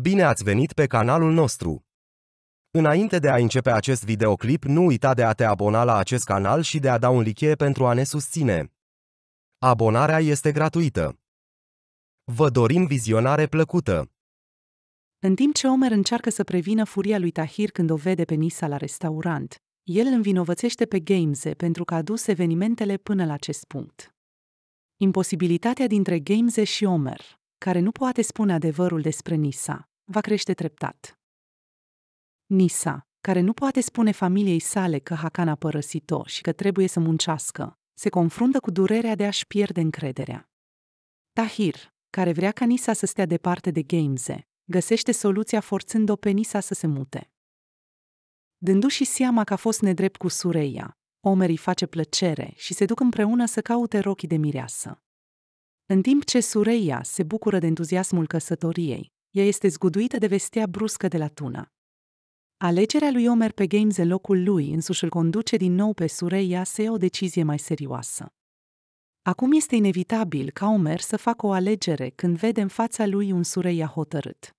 Bine ați venit pe canalul nostru! Înainte de a începe acest videoclip, nu uita de a te abona la acest canal și de a da un like pentru a ne susține. Abonarea este gratuită. Vă dorim vizionare plăcută! În timp ce Omer încearcă să prevină furia lui Tahir când o vede pe Nisa la restaurant, el învinovățește pe Gameze pentru că a dus evenimentele până la acest punct. Imposibilitatea dintre Gameze și Omer – care nu poate spune adevărul despre Nisa, va crește treptat. Nisa, care nu poate spune familiei sale că Hakan a părăsit-o și că trebuie să muncească, se confruntă cu durerea de a-și pierde încrederea. Tahir, care vrea ca Nisa să stea departe de Gameze, găsește soluția forțând-o pe Nisa să se mute. Dându-și seama că a fost nedrept cu Sureia, Omer îi face plăcere și se duc împreună să caute rochii de mireasă. În timp ce Sureia se bucură de entuziasmul căsătoriei, ea este zguduită de vestea bruscă de la Tuna. Alegerea lui Omer pe Games în locul lui însuși îl conduce din nou pe Sureia să ia o decizie mai serioasă. Acum este inevitabil ca Omer să facă o alegere când vede în fața lui un Sureia hotărât.